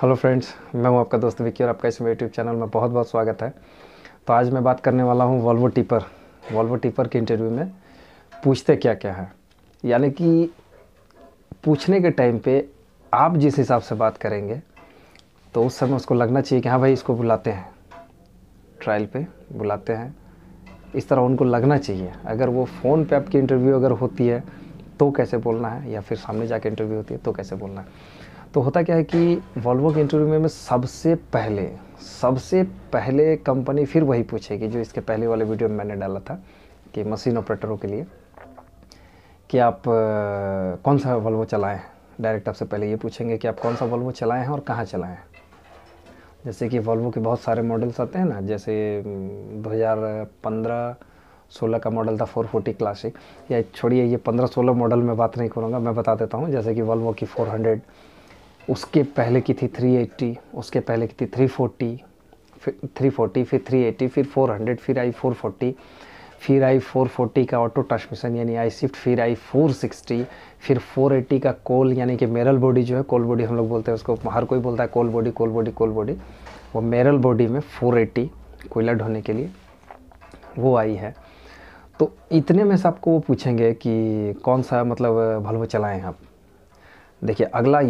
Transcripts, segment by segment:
hello friends मैं हूं आपका दोस्त विक्की और आपका इस यूट्यूब चैनल में बहुत बहुत स्वागत है तो आज मैं बात करने वाला हूं वॉल्वो टीपर वॉल्वो टीपर के इंटरव्यू में पूछते क्या क्या है यानी कि पूछने के टाइम पे आप जिस हिसाब से बात करेंगे तो उस समय उसको लगना चाहिए कि हाँ भाई इसको बुलाते हैं ट्रायल पर बुलाते हैं इस तरह उनको लगना चाहिए अगर वो फ़ोन पर आपकी इंटरव्यू अगर होती है तो कैसे बोलना है या फिर सामने जा इंटरव्यू होती है तो कैसे बोलना है तो होता क्या है कि वॉल्वो के इंटरव्यू में सबसे पहले सबसे पहले कंपनी फिर वही पूछेगी जो इसके पहले वाले वीडियो में मैंने डाला था कि मशीन ऑपरेटरों के लिए कि आप कौन सा वल्वो चलाएँ डायरेक्ट आपसे पहले ये पूछेंगे कि आप कौन सा वल्वो चलाएँ हैं और कहाँ चलाएँ जैसे कि वॉल्वो के बहुत सारे मॉडल्स आते हैं ना जैसे 2015-16 का मॉडल था 440 क्लासिक या छोड़िए ये 15-16 मॉडल में बात नहीं करूँगा मैं बता देता हूँ जैसे कि वॉल्वो की 400 उसके पहले की थी 380 उसके पहले की थी 340 फिर 340 फिर 380 फिर 400 फिर आई 440 फिर आई 440 का ऑटो ट्रांसमिशन यानी आई शिफ्ट फिर आई 460 फिर 480 का कोल यानी कि मेरल बॉडी जो है कोल बॉडी हम लोग बोलते हैं उसको हर कोई बोलता है coal body coal body coal body वो मेरल बॉडी में 480 कोयला ढोने के लिए वो आई है तो इतने में से आपको वो पूछेंगे कि कौन सा मतलब भलवा चलाएँ आप देखिए अगला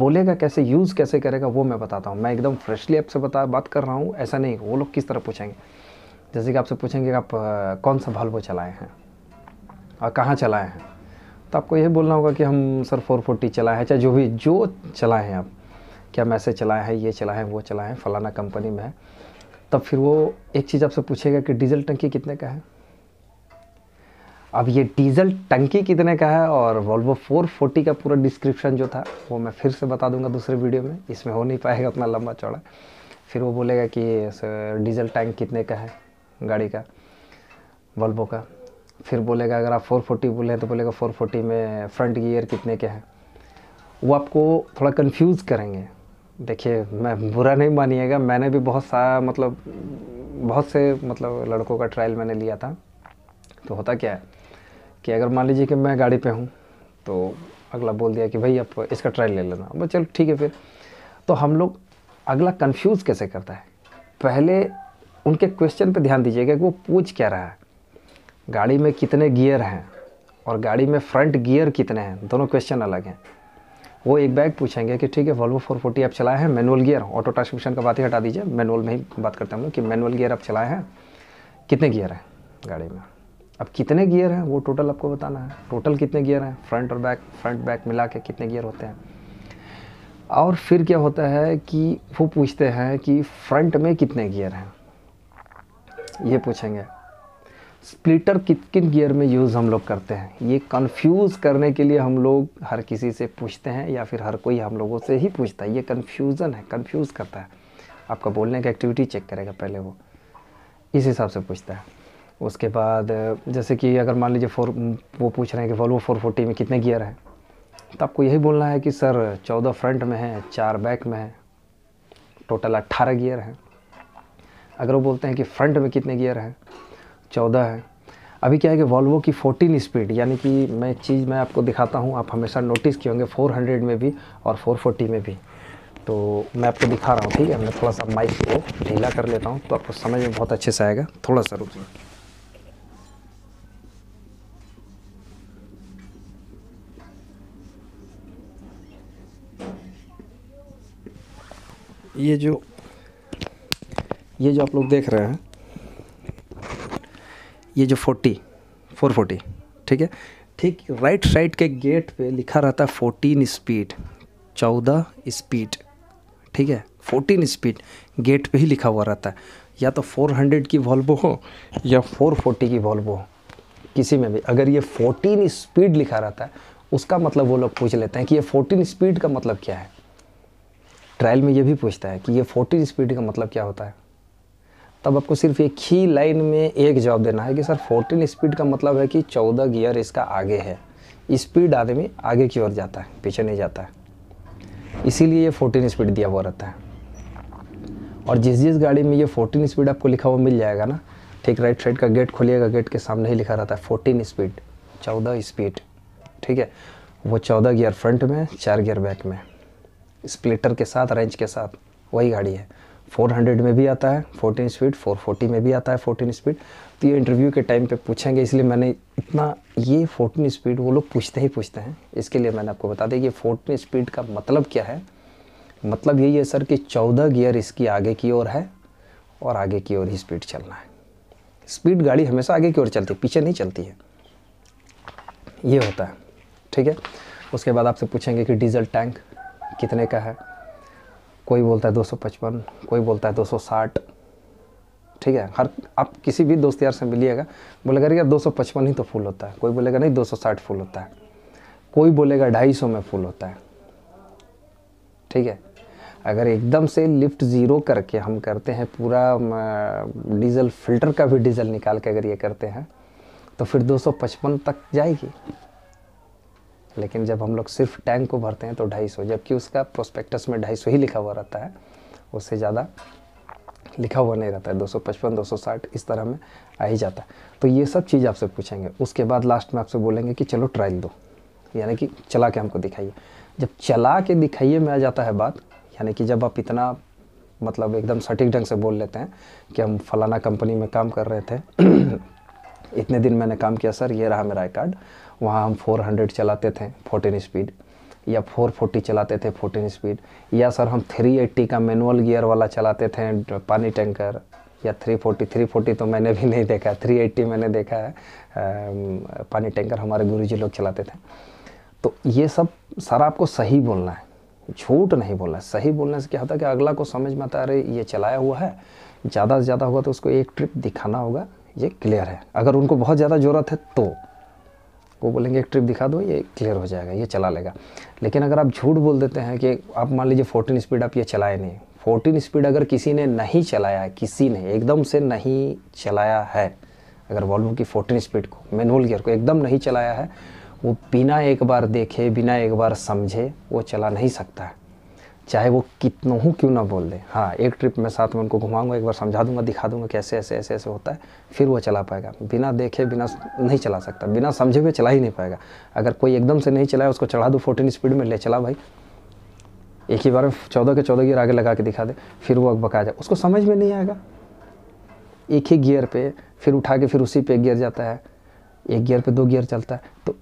बोलेगा कैसे यूज़ कैसे करेगा वो मैं बताता हूँ मैं एकदम फ्रेशली आपसे बता बात कर रहा हूँ ऐसा नहीं वो लोग किस तरह पूछेंगे जैसे कि आपसे पूछेंगे कि आप कौन सा भल्ब चलाए हैं और कहाँ चलाए हैं तो आपको यह बोलना होगा कि हम सर फोर फोर्टी चलाए हैं चाहे जो भी जो चलाए हैं आप क्या मैसेज चलाए हैं ये चलाए हैं वो चलाए हैं फ़लाना कंपनी में है तब फिर वो एक चीज़ आपसे पूछेगा कि डीजल टंकी कितने का है अब ये डीजल टंकी कितने का है और वॉल्वो 440 का पूरा डिस्क्रिप्शन जो था वो मैं फिर से बता दूंगा दूसरे वीडियो में इसमें हो नहीं पाएगा उतना लंबा चौड़ा फिर वो बोलेगा कि डीजल टैंक कितने का है गाड़ी का वल्बो का फिर बोलेगा अगर आप 440 बोले तो बोलेगा 440 में फ्रंट गियर कितने के हैं वो आपको थोड़ा कंफ्यूज करेंगे देखिए मैं बुरा नहीं मानिएगा मैंने भी बहुत सा मतलब बहुत से मतलब लड़कों का ट्रायल मैंने लिया था तो होता क्या है कि अगर मान लीजिए कि मैं गाड़ी पे हूँ तो अगला बोल दिया कि भाई आप इसका ट्रायल ले लेना बोल चलो ठीक है फिर तो हम लोग अगला कंफ्यूज कैसे करता है पहले उनके क्वेश्चन पे ध्यान दीजिएगा कि वो पूछ क्या रहा है गाड़ी में कितने गियर हैं और गाड़ी में फ्रंट गियर कितने हैं दोनों क्वेश्चन अलग हैं वो एक बैग पूछेंगे कि ठीक है वॉल्वो 440 आप चलाए हैं मैनुअल गियर ऑटो ट्रांसमिशन का बात ही हटा दीजिए मैनुअल में ही बात करते हैं हम लोग कि मैनुअल गियर आप चलाए हैं कितने गियर हैं गाड़ी में अब कितने गियर हैं वो टोटल आपको बताना है टोटल कितने गियर हैं फ्रंट और बैक फ्रंट बैक मिला के कितने गियर होते हैं और फिर क्या होता है कि वो पूछते हैं कि फ्रंट में कितने गियर हैं ये पूछेंगे स्प्लिटर कित किन गियर में यूज़ हम लोग करते हैं ये कंफ्यूज करने के लिए हम लोग हर किसी से पूछते हैं या फिर हर कोई हम लोगों से ही पूछता है ये कन्फ्यूज़न है कन्फ्यूज़ करता है आपका बोलने का एक्टिविटी चेक करेगा पहले वो इस हिसाब से पूछता है उसके बाद जैसे कि अगर मान लीजिए फोर वो पूछ रहे हैं कि वॉल्वो फोर फोर्टी में कितने गियर हैं तो आपको यही बोलना है कि सर चौदह फ्रंट में है चार बैक में है टोटल अट्ठारह गियर हैं अगर वो बोलते हैं कि फ्रंट में कितने गियर हैं चौदह है अभी क्या है कि वॉल्वो की 14 स्पीड यानी कि मैं चीज़ मैं आपको दिखाता हूँ आप हमेशा नोटिस किए होंगे 400 में भी और 440 में भी तो मैं आपको दिखा रहा हूँ ठीक है मैं थोड़ा सा माइक को ढीला कर लेता हूँ तो आपको समझ में बहुत अच्छे से आएगा थोड़ा सा रुकिए ये जो ये जो आप लोग देख रहे हैं ये जो फोर्टी फोर फोर्टी ठीक है ठीक राइट साइड के गेट पे लिखा रहता है 14 स्पीड चौदह स्पीड ठीक है 14 स्पीड गेट पे ही लिखा हुआ रहता है या तो फोर हंड्रेड की वॉल्वो हो या फोर फोर्टी की वॉल्वो हो किसी में भी अगर ये फोर्टीन स्पीड लिखा रहता है उसका मतलब वो लोग पूछ लेते हैं कि ये फोर्टीन स्पीड का मतलब क्या है ट्रायल में ये भी पूछता है कि ये फोर्टीन स्पीड का मतलब क्या होता है तब आपको सिर्फ एक ही लाइन में एक जवाब देना है कि सर फोर्टीन स्पीड का मतलब है कि चौदह गियर इसका आगे है स्पीड आदमी आगे की ओर जाता है पीछे नहीं जाता है इसीलिए ये फोर्टीन स्पीड दिया हुआ रहता है और जिस जिस गाड़ी में ये फोर्टीन स्पीड आपको लिखा हुआ मिल जाएगा ना ठीक राइट साइड का गेट खोलिएगा गेट के सामने ही लिखा रहता है फोर्टीन स्पीड चौदह स्पीड ठीक है वो चौदह गियर फ्रंट में चार गियर बैक में स्प्लिटर के साथ रेंज के साथ वही गाड़ी है 400 में भी आता है 14 स्पीड 440 में भी आता है 14 स्पीड तो ये इंटरव्यू के टाइम पे पूछेंगे इसलिए मैंने इतना ये 14 स्पीड वो लोग पूछते ही पूछते हैं इसके लिए मैंने आपको बता दें कि 14 स्पीड का मतलब क्या है मतलब यही है सर कि 14 गियर इसकी आगे की ओर है और आगे की ओर ही स्पीड चलना है स्पीड गाड़ी हमेशा आगे की ओर चलती है पीछे नहीं चलती है ये होता है ठीक है उसके बाद आपसे पूछेंगे कि डीजल टैंक कितने का है कोई बोलता है दो सौ पचपन कोई बोलता है दो सौ साठ ठीक है हर आप किसी भी दोस्त यार से मिलिएगा बोलेगा यार दो सौ पचपन ही तो फूल होता है कोई बोलेगा नहीं दो सौ साठ फूल होता है कोई बोलेगा ढाई सौ में फूल होता है ठीक है अगर एकदम से लिफ्ट ज़ीरो करके हम करते हैं पूरा डीज़ल फिल्टर का भी डीज़ल निकाल के अगर ये करते हैं तो फिर 255 तक जाएगी लेकिन जब हम लोग सिर्फ टैंक को भरते हैं तो ढाई सौ जबकि उसका प्रोस्पेक्टस में ढाई सौ ही लिखा हुआ रहता है उससे ज़्यादा लिखा हुआ नहीं रहता है 255, 260 इस तरह में आ ही जाता है तो ये सब चीज़ आपसे पूछेंगे उसके बाद लास्ट में आपसे बोलेंगे कि चलो ट्रायल दो यानी कि चला के हमको दिखाइए जब चला के दिखाइए में आ जाता है बात यानी कि जब आप इतना मतलब एकदम सटीक ढंग से बोल लेते हैं कि हम फलाना कंपनी में काम कर रहे थे इतने दिन मैंने काम किया सर ये रहा मेरा आई कार्ड वहाँ हम 400 चलाते थे 14 स्पीड या 440 चलाते थे 14 स्पीड या सर हम 380 का मैनुअल गियर वाला चलाते थे पानी टैंकर या 340 340 तो मैंने भी नहीं देखा 380 मैंने देखा है पानी टैंकर हमारे गुरुजी लोग चलाते थे तो ये सब सर आपको सही बोलना है झूठ नहीं बोलना है सही बोलने से क्या होता है कि अगला को समझ में आता है अरे ये चलाया हुआ है ज़्यादा से ज़्यादा होगा तो उसको एक ट्रिप दिखाना होगा ये क्लियर है अगर उनको बहुत ज़्यादा ज़रूरत है तो वो बोलेंगे एक ट्रिप दिखा दो ये क्लियर हो जाएगा ये चला लेगा लेकिन अगर आप झूठ बोल देते हैं कि आप मान लीजिए फोर्टीन स्पीड आप ये चलाए नहीं फोर्टीन स्पीड अगर किसी ने नहीं चलाया है किसी ने एकदम से नहीं चलाया है अगर वॉल्वो की फोर्टीन स्पीड को मैनुअल गियर को एकदम नहीं चलाया है वो बिना एक बार देखे बिना एक बार समझे वो चला नहीं सकता है चाहे वो कितनों हूँ क्यों ना बोल दे हाँ एक ट्रिप में साथ में उनको घुमाऊंगा एक बार समझा दूंगा दिखा दूंगा कैसे ऐसे ऐसे ऐसे होता है फिर वो चला पाएगा बिना देखे बिना नहीं चला सकता बिना समझे हुए चला ही नहीं पाएगा अगर कोई एकदम से नहीं चलाए उसको चढ़ा दो फोर्टीन स्पीड में ले चला भाई एक ही बार में चौदह के चौदह गियर आगे लगा के दिखा दे फिर वो बका जाए उसको समझ में नहीं आएगा एक ही गियर पे फिर उठा के फिर उसी पे गियर जाता है एक गियर पे दो गियर चलता है तो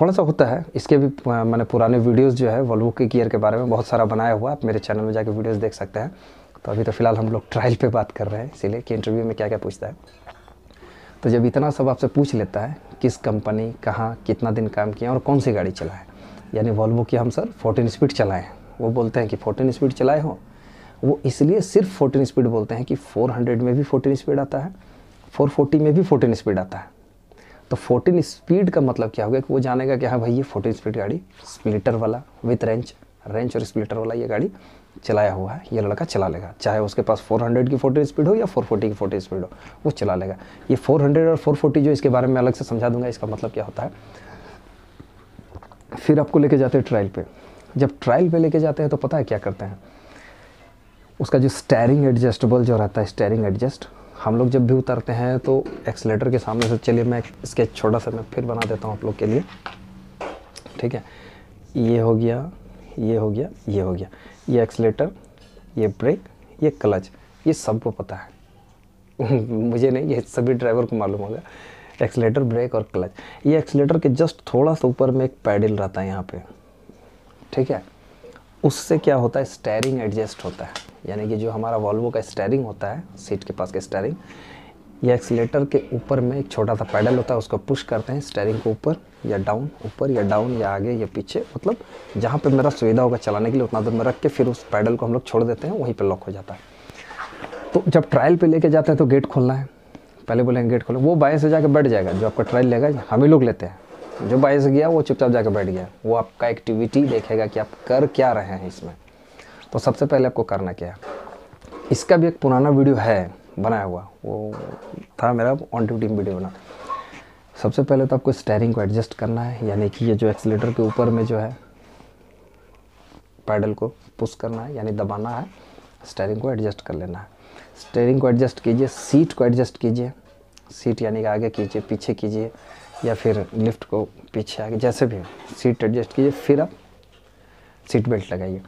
थोड़ा सा होता है इसके भी मैंने पुराने वीडियोस जो है वॉल्वो के गियर के बारे में बहुत सारा बनाया हुआ आप मेरे चैनल में जाके वीडियोस देख सकते हैं तो अभी तो फिलहाल हम लोग ट्रायल पे बात कर रहे हैं इसीलिए कि इंटरव्यू में क्या क्या पूछता है तो जब इतना सब आपसे पूछ लेता है किस कंपनी कहाँ कितना दिन काम किया और कौन सी गाड़ी चलाएँ यानी वॉल्वो की हम सर फोर्टीन स्पीड चलाएँ वो बोलते हैं कि फोर्टीन स्पीड चलाए हो वो इसलिए सिर्फ फोर्टीन स्पीड बोलते हैं कि 400 में भी फोर्टीन स्पीड आता है 440 में भी फोर्टीन स्पीड आता है तो 14 स्पीड का मतलब क्या होगा कि वो जानेगा कि हाँ भाई ये 14 स्पीड गाड़ी स्प्लिटर वाला विथ रेंच रेंच और स्प्लिटर वाला ये गाड़ी चलाया हुआ है ये लड़का चला लेगा चाहे उसके पास 400 की 40 स्पीड हो या 440 की फोर्टी स्पीड हो वो चला लेगा ये 400 और 440 जो इसके बारे में अलग से समझा दूंगा इसका मतलब क्या होता है फिर आपको लेके जाते हैं ट्रायल पे जब ट्रायल पे लेके जाते हैं तो पता है क्या करते हैं उसका जो स्टेयरिंग एडजस्टेबल जो रहता है स्टेयरिंग एडजस्ट हम लोग जब भी उतरते हैं तो एक्सलेटर के सामने से चलिए मैं स्केच छोटा सा मैं फिर बना देता हूँ आप लोग के लिए ठीक है ये हो गया ये हो गया ये हो गया ये एक्सलेटर ये ब्रेक ये क्लच ये सबको पता है मुझे नहीं ये सभी ड्राइवर को मालूम होगा एक्सलेटर ब्रेक और क्लच ये एक्सलेटर के जस्ट थोड़ा सा ऊपर में एक पैडल रहता है यहाँ पे ठीक है उससे क्या होता है स्टेयरिंग एडजस्ट होता है यानी कि जो हमारा वॉल्वो का स्टेयरिंग होता है सीट के पास का स्टेयरिंग या एक्सीटर के ऊपर में एक छोटा सा पैडल होता है उसको पुश करते हैं स्टेयरिंग को ऊपर या डाउन ऊपर या डाउन या आगे या पीछे मतलब जहाँ पे मेरा सुविधा होगा चलाने के लिए उतना दूर में रख के फिर उस पैडल को हम लोग छोड़ देते हैं वहीं पर लॉक हो जाता है तो जब ट्रायल पे लेके जाते हैं तो गेट खोलना है पहले बोलेंगे गेट खोलो वो बाएँ से जाकर बैठ जाएगा जो आपका ट्रायल लेगा हम ही लोग लेते हैं जो बाएँ से गया वो चुपचाप जाकर बैठ गया वो आपका एक्टिविटी देखेगा कि आप कर क्या रहे हैं इसमें तो सबसे पहले आपको करना क्या है इसका भी एक पुराना वीडियो है बनाया हुआ वो था मेरा ऑन ड्यूटी वीडियो बना सबसे पहले तो आपको स्टेयरिंग को एडजस्ट करना है यानी कि ये जो एक्सीटर के ऊपर में जो है पैडल को पुश करना है यानी दबाना है स्टेयरिंग को एडजस्ट कर लेना है स्टेयरिंग को एडजस्ट कीजिए सीट को एडजस्ट कीजिए सीट यानी कि आगे कीजिए पीछे कीजिए या फिर लिफ्ट को पीछे आगे जैसे भी सीट एडजस्ट कीजिए फिर आप सीट बेल्ट लगाइए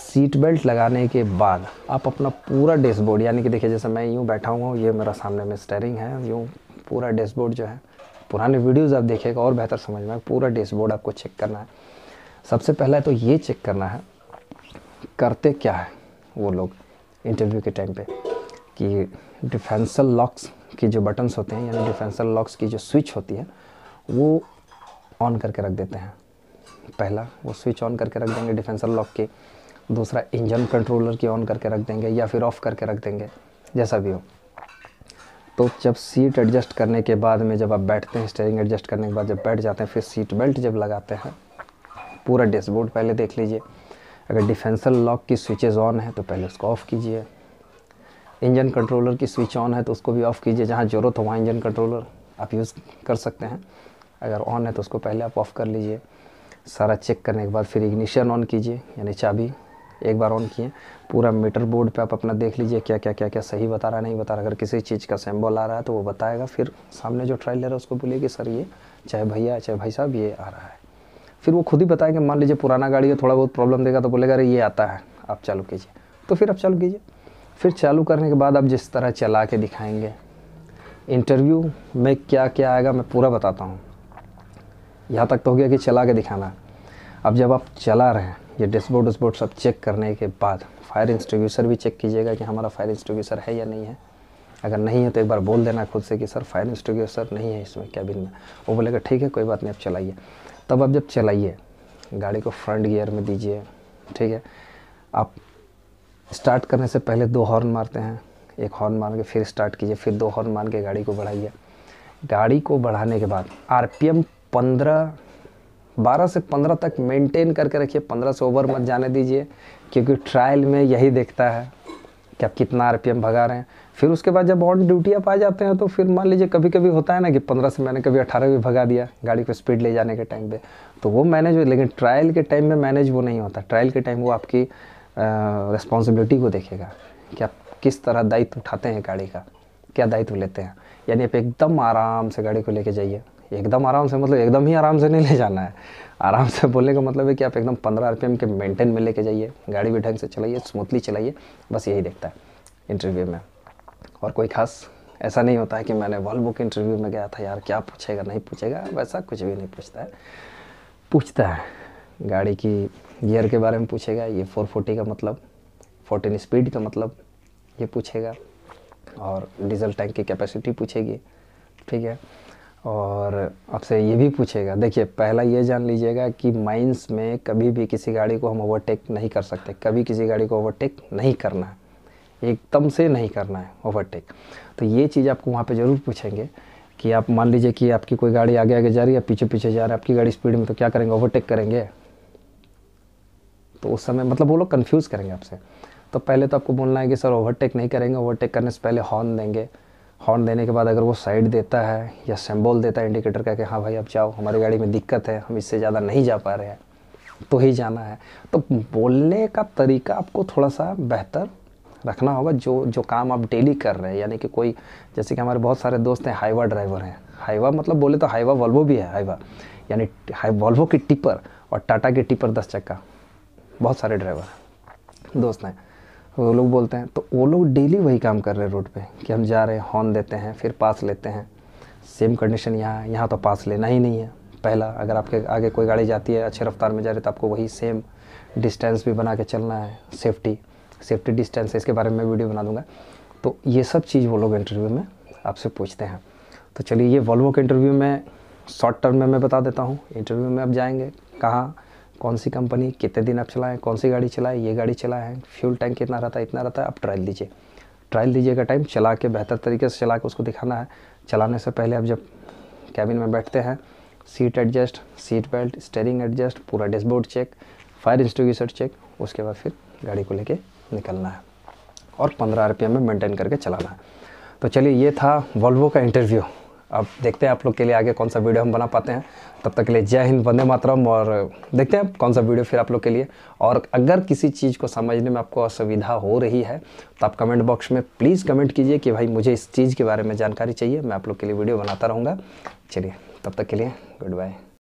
सीट बेल्ट लगाने के बाद आप अपना पूरा डैशबोर्ड यानी कि देखिए जैसे मैं यूँ बैठा हुआ हूँ ये मेरा सामने में स्टेयरिंग है यूँ पूरा डैशबोर्ड जो है पुराने वीडियोज़ आप देखेगा और बेहतर समझ में पूरा डैशबोर्ड आपको चेक करना है सबसे पहला तो ये चेक करना है करते क्या है वो लोग इंटरव्यू के टाइम पर कि डिफेंसल लॉक्स की जो बटन्स होते हैं यानी डिफेंसल लॉक्स की जो स्विच होती है वो ऑन करके रख देते हैं पहला वो स्विच ऑन करके रख देंगे डिफेंसर लॉक के दूसरा इंजन कंट्रोलर की ऑन करके रख देंगे या फिर ऑफ़ करके रख देंगे जैसा भी हो तो जब सीट एडजस्ट करने के बाद में जब आप बैठते हैं स्टेयरिंग एडजस्ट करने के बाद जब बैठ जाते हैं फिर सीट बेल्ट जब लगाते हैं पूरा डैशबोर्ड पहले देख लीजिए अगर डिफेंसर लॉक की स्विचेज़ ऑन है तो पहले उसको ऑफ़ कीजिए इंजन कंट्रोलर की स्विच ऑन है तो उसको भी ऑफ़ कीजिए जहाँ ज़रूरत हो वहाँ इंजन कंट्रोलर आप यूज़ कर सकते हैं अगर ऑन है तो उसको पहले आप ऑफ़ कर लीजिए सारा चेक करने के बाद फिर इग्निशन ऑन कीजिए यानी चाबी एक बार ऑन किए पूरा मीटर बोर्ड पे आप अपना देख लीजिए क्या क्या क्या क्या सही बता रहा है नहीं बता रहा अगर किसी चीज़ का सैम्बल आ रहा है तो वो बताएगा फिर सामने जो ट्रायल ले रहा है उसको बोलिए कि सर ये चाहे भैया चाहे भाई साहब ये आ रहा है फिर वो खुद ही बताएगा मान लीजिए पुराना गाड़ी है थोड़ा बहुत प्रॉब्लम देगा तो बोलेगा अरे ये आता है आप चालू कीजिए तो फिर आप चालू कीजिए फिर चालू करने के बाद आप जिस तरह चला के दिखाएंगे इंटरव्यू में क्या क्या आएगा मैं पूरा बताता हूँ यहाँ तक तो हो गया कि चला के दिखाना अब जब आप चला रहे हैं ये डैशबोर्ड उसबोर्ड सब चेक करने के बाद फायर इंस्टीग्यूसर भी चेक कीजिएगा कि हमारा फायर इंस्टीग्यूसर है या नहीं है अगर नहीं है तो एक बार बोल देना खुद से कि सर फायर इंस्टीग्यूसर नहीं है इसमें कैबिन में वो बोलेगा ठीक है कोई बात नहीं आप चलाइए तब आप जब चलाइए गाड़ी को फ्रंट गियर में दीजिए ठीक है आप स्टार्ट करने से पहले दो हॉर्न मारते हैं एक हॉर्न मार के फिर स्टार्ट कीजिए फिर दो हॉर्न मार के गाड़ी को बढ़ाइए गाड़ी को बढ़ाने के बाद एम पंद्रह 12 से 15 तक मेंटेन करके रखिए 15 से ओवर मत जाने दीजिए क्योंकि ट्रायल में यही देखता है कि आप कितना आर भगा रहे हैं फिर उसके बाद जब ऑन ड्यूटी आप आ जाते हैं तो फिर मान लीजिए कभी कभी होता है ना कि पंद्रह से मैंने कभी अठारह भी भगा दिया गाड़ी को स्पीड ले जाने के टाइम पे तो वो मैनेज लेकिन ट्रायल के टाइम में मैनेज वो नहीं होता ट्रायल के टाइम वो आपकी रिस्पॉन्सिबिलिटी को देखेगा कि आप किस तरह दायित्व उठाते हैं गाड़ी का क्या दायित्व लेते हैं यानी आप एकदम आराम से गाड़ी को लेके जाइए एकदम आराम से मतलब एकदम ही आराम से नहीं ले जाना है आराम से बोलने का मतलब है कि आप एकदम पंद्रह आर के मेंटेन में लेके जाइए गाड़ी भी ढंग से चलाइए स्मूथली चलाइए बस यही देखता है इंटरव्यू में और कोई खास ऐसा नहीं होता है कि मैंने वॉल्वो के इंटरव्यू में गया था यार क्या पूछेगा नहीं पूछेगा वैसा कुछ भी नहीं पूछता है पूछता है गाड़ी की गियर के बारे में पूछेगा ये फोर फोर्टी का मतलब फोर्टीन स्पीड का मतलब ये पूछेगा और डीजल टैंक की कैपेसिटी पूछेगी ठीक है और आपसे ये भी पूछेगा देखिए पहला ये जान लीजिएगा कि माइंस में कभी भी किसी गाड़ी को हम ओवरटेक नहीं कर सकते कभी किसी गाड़ी को ओवरटेक नहीं करना है एकदम से नहीं करना है ओवरटेक तो ये चीज़ आपको वहाँ पे ज़रूर पूछेंगे कि आप मान लीजिए कि आपकी कोई गाड़ी आगे आगे जा रही है पीछे पीछे जा रहा है आपकी गाड़ी स्पीड में तो क्या करेंगे ओवरटेक करेंगे तो उस समय मतलब वो लोग कन्फ्यूज़ करेंगे आपसे तो पहले तो आपको बोलना है कि सर ओवरटेक नहीं करेंगे ओवरटेक करने से पहले हॉर्न देंगे हॉर्न देने के बाद अगर वो साइड देता है या सिम्बॉल देता है इंडिकेटर का कि हाँ भाई आप जाओ हमारी गाड़ी में दिक्कत है हम इससे ज़्यादा नहीं जा पा रहे हैं तो ही जाना है तो बोलने का तरीका आपको थोड़ा सा बेहतर रखना होगा जो जो काम आप डेली कर रहे हैं यानी कि कोई जैसे कि हमारे बहुत सारे दोस्त हैं हाईवा ड्राइवर हैं हाईवा मतलब बोले तो हाईवा वॉल्वो भी है हाईवा यानी वॉल्वो की टिपर और टाटा की टिपर दस चक्का बहुत सारे ड्राइवर दोस्त हैं वो लोग बोलते हैं तो वो लोग डेली वही काम कर रहे हैं रोड पे कि हम जा रहे हैं हॉर्न देते हैं फिर पास लेते हैं सेम कंडीशन यहाँ है यहाँ तो पास लेना ही नहीं है पहला अगर आपके आगे कोई गाड़ी जाती है अच्छे रफ्तार में जा रही है तो आपको वही सेम डिस्टेंस भी बना के चलना है सेफ्टी सेफ्टी डिस्टेंस है इसके बारे में वीडियो बना दूँगा तो ये सब चीज़ वो लोग इंटरव्यू में आपसे पूछते हैं तो चलिए ये वॉल्वो के इंटरव्यू में शॉर्ट टर्म में मैं बता देता हूँ इंटरव्यू में आप जाएंगे कहाँ कौन सी कंपनी कितने दिन आप चलाएँ कौन सी गाड़ी चलाएँ ये गाड़ी चलाएँ फ्यूल टैंक कितना रहता है इतना रहता है आप ट्रायल दीजिए ट्रायल दीजिएगा टाइम चला के बेहतर तरीके से चला के उसको दिखाना है चलाने से पहले आप जब कैबिन में बैठते हैं seat adjust seat belt steering adjust पूरा dashboard check fire extinguisher check उसके बाद फिर गाड़ी को लेके निकलना है और पंद्रह आर में मेंटेन करके चलाना है तो चलिए ये था वॉल्वो का इंटरव्यू अब देखते हैं आप लोग के लिए आगे कौन सा वीडियो हम बना पाते हैं तब तक के लिए जय हिंद वंदे मातरम और देखते हैं कौन सा वीडियो फिर आप लोग के लिए और अगर किसी चीज़ को समझने में आपको असुविधा हो रही है तो आप कमेंट बॉक्स में प्लीज़ कमेंट कीजिए कि भाई मुझे इस चीज़ के बारे में जानकारी चाहिए मैं आप लोग के लिए वीडियो बनाता रहूँगा चलिए तब तक के लिए गुड बाय